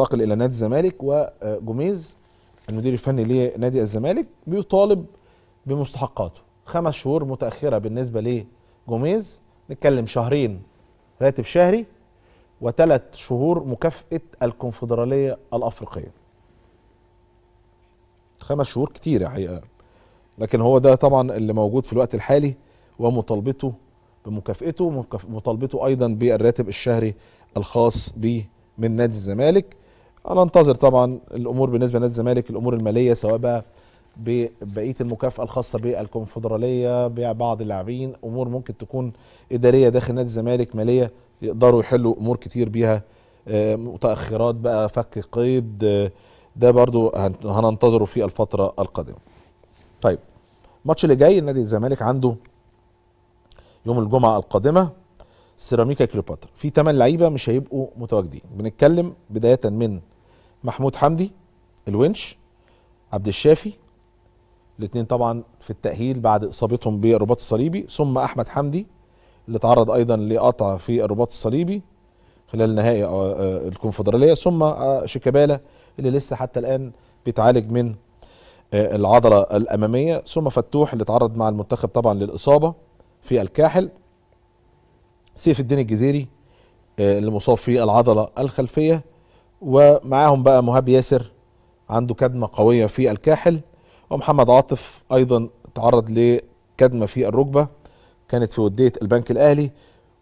انتقل الى نادي الزمالك وجوميز المدير الفني لنادي الزمالك بيطالب بمستحقاته خمس شهور متاخره بالنسبه لجوميز نتكلم شهرين راتب شهري وثلاث شهور مكافاه الكونفدراليه الافريقيه خمس شهور كتير حقيقه يعني، آه. لكن هو ده طبعا اللي موجود في الوقت الحالي ومطالبته بمكافئته مطالبته ايضا بالراتب الشهري الخاص به من نادي الزمالك هننتظر طبعا الامور بالنسبه لنادي الزمالك الامور الماليه سواء بقى ببقيه المكافاه الخاصه بالكونفدراليه بيع بعض اللاعبين امور ممكن تكون اداريه داخل نادي الزمالك ماليه يقدروا يحلوا امور كتير بيها آه، متاخرات بقى فك قيد آه، ده برضو هننتظره في الفتره القادمه طيب الماتش اللي جاي نادي الزمالك عنده يوم الجمعه القادمه سيراميكا كليوباترا في 8 لعيبه مش هيبقوا متواجدين بنتكلم بدايه من محمود حمدي الونش عبد الشافي الاثنين طبعا في التأهيل بعد إصابتهم بالرباط الصليبي ثم أحمد حمدي اللي تعرض أيضا لقطع في الرباط الصليبي خلال نهائي آه، آه، الكونفدرالية ثم آه، شيكابالا اللي لسه حتى الآن بيتعالج من العضلة الأمامية ثم فتوح اللي تعرض مع المنتخب طبعا للإصابة في الكاحل سيف الدين الجزيري اللي مصاب في العضلة الخلفية ومعاهم بقى مهاب ياسر عنده كدمة قوية في الكاحل ومحمد عاطف أيضا تعرض لكدمة في الركبة كانت في ودية البنك الأهلي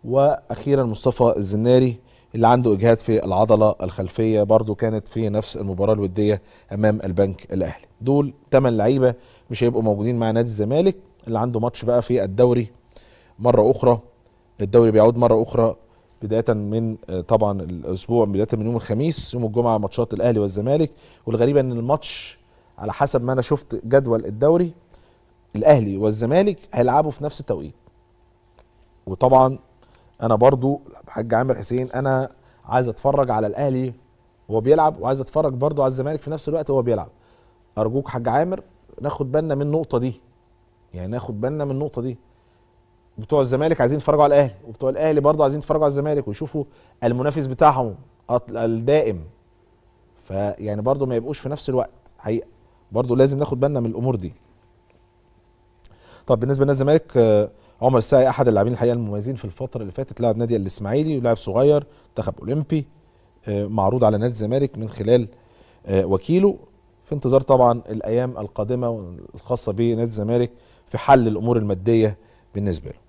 وأخيرا مصطفى الزناري اللي عنده إجهاد في العضلة الخلفية برضو كانت في نفس المباراة الودية أمام البنك الأهلي دول 8 لعيبة مش هيبقوا موجودين مع نادي الزمالك اللي عنده ماتش بقى في الدوري مرة أخرى الدوري بيعود مرة أخرى بدايه من آه، طبعا الاسبوع بدايه من يوم الخميس يوم الجمعه ماتشات الاهلي والزمالك والغريبه ان الماتش على حسب ما انا شفت جدول الدوري الاهلي والزمالك هيلعبوا في نفس التوقيت وطبعا انا برضو حاج عامر حسين انا عايز اتفرج على الاهلي وهو بيلعب وعايز اتفرج برضو على الزمالك في نفس الوقت وهو بيلعب ارجوك حاج عامر ناخد بالنا من النقطه دي يعني ناخد بالنا من النقطه دي بتوع الزمالك عايزين يتفرجوا على الاهلي وبتوع الاهلي برضه عايزين يتفرجوا على الزمالك ويشوفوا المنافس بتاعهم الدائم فيعني برضه ما يبقوش في نفس الوقت حقيقه برضه لازم ناخد بالنا من الامور دي طب بالنسبه لنادي الزمالك آه، عمر السعي احد اللاعبين الحقيقه المميزين في الفتره اللي فاتت لاعب نادي الاسماعيلي ولاعب صغير منتخب اولمبي آه، معروض على نادي الزمالك من خلال آه، وكيله في انتظار طبعا الايام القادمه الخاصه بنادي الزمالك في حل الامور الماديه بالنسبه له